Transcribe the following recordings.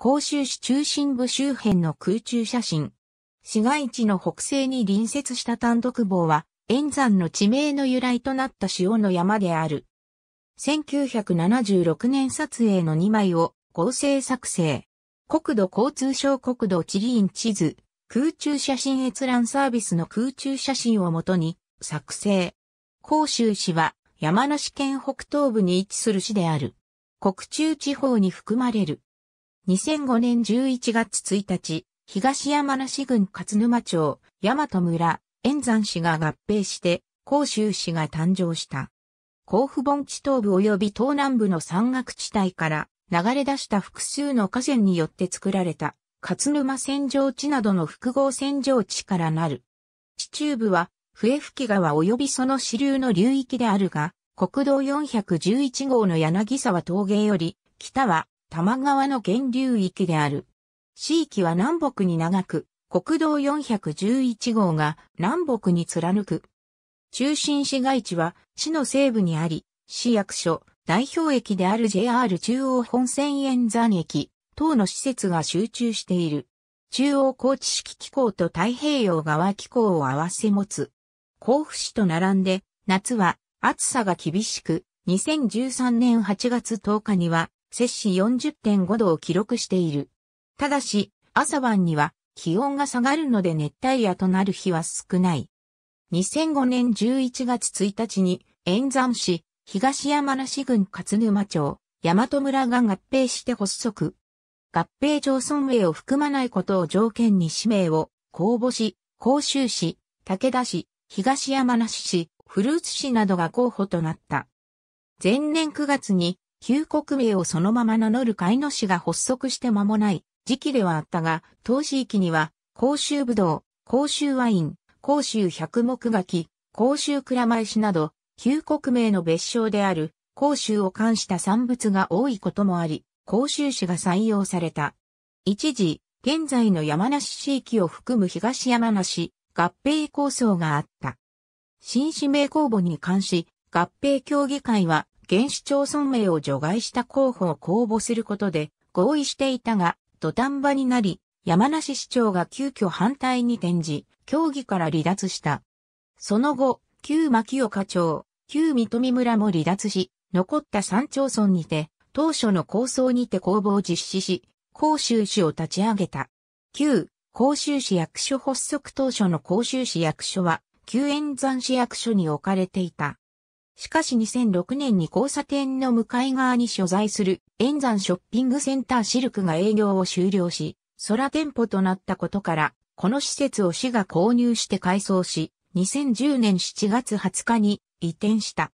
甲州市中心部周辺の空中写真。市街地の北西に隣接した単独房は、円山の地名の由来となった塩の山である。1976年撮影の2枚を合成作成。国土交通省国土地理院地図、空中写真閲覧サービスの空中写真をもとに作成。甲州市は山梨県北東部に位置する市である。国中地方に含まれる。2005年11月1日、東山梨郡勝沼町、大和村、円山市が合併して、甲州市が誕生した。甲府盆地東部及び東南部の山岳地帯から流れ出した複数の河川によって作られた、勝沼洗浄地などの複合洗浄地からなる。地中部は、笛吹川及びその支流の流域であるが、国道411号の柳沢峠より、北は多摩川の源流域である。市域は南北に長く、国道411号が南北に貫く。中心市街地は市の西部にあり、市役所、代表駅である JR 中央本線沿山駅、等の施設が集中している。中央高知式機構と太平洋側機構を合わせ持つ。甲府市と並んで、夏は暑さが厳しく、2013年8月10日には摂氏40.5度を記録している。ただし、朝晩には気温が下がるので熱帯夜となる日は少ない。2005年11月1日に、炎山市、東山梨郡勝沼町、大和村が合併して発足。合併町村名を含まないことを条件に氏名を、公募市、甲州市、武田市、東山梨市、フルーツ市などが候補となった。前年9月に旧国名をそのまま名乗る会の野市が発足して間もない時期ではあったが、当市域には、甲州ぶどう、甲州ワイン、甲州百目柿、甲州蔵前市など、旧国名の別称である、甲州を冠した産物が多いこともあり、甲州市が採用された。一時、現在の山梨市域を含む東山梨、合併構想があった。新市名公募に関し、合併協議会は現市町村名を除外した候補を公募することで合意していたが、土壇場になり、山梨市長が急遽反対に転じ、協議から離脱した。その後、旧牧岡町、旧三富村も離脱し、残った三町村にて、当初の構想にて公募を実施し、甲州市を立ち上げた。旧、甲州市役所発足当初の甲州市役所は、旧円山市役所に置かれていた。しかし2006年に交差点の向かい側に所在する円山ショッピングセンターシルクが営業を終了し、空店舗となったことから、この施設を市が購入して改装し、2010年7月20日に移転した。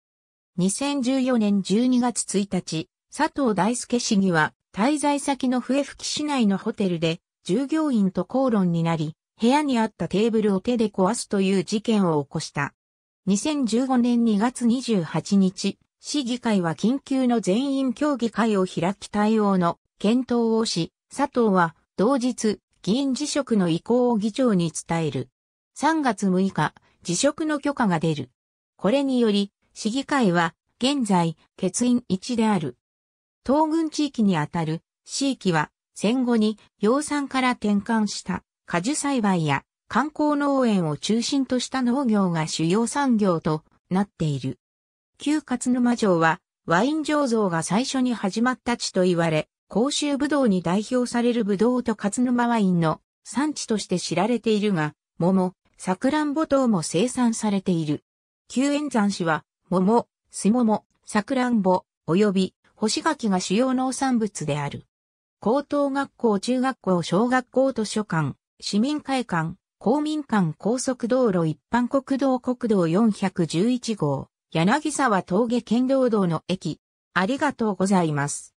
2014年12月1日、佐藤大輔市議は滞在先の笛吹市内のホテルで従業員と口論になり、部屋にあったテーブルを手で壊すという事件を起こした。2015年2月28日、市議会は緊急の全員協議会を開き対応の検討をし、佐藤は同日、議員辞職の意向を議長に伝える。3月6日、辞職の許可が出る。これにより、市議会は現在、欠員1である。東軍地域にあたる、市域は戦後に養蚕から転換した果樹栽培や観光農園を中心とした農業が主要産業となっている。旧勝沼城はワイン醸造が最初に始まった地と言われ、甲州ぶどうに代表されるぶどうと勝沼ワインの産地として知られているが、桃、さくらんぼ等も生産されている。旧円山市は、桃、すもも、さくらんぼ、及び干し柿が主要農産物である。高等学校、中学校、小学校図書館、市民会館、公民館高速道路一般国道国道411号、柳沢峠県道道の駅。ありがとうございます。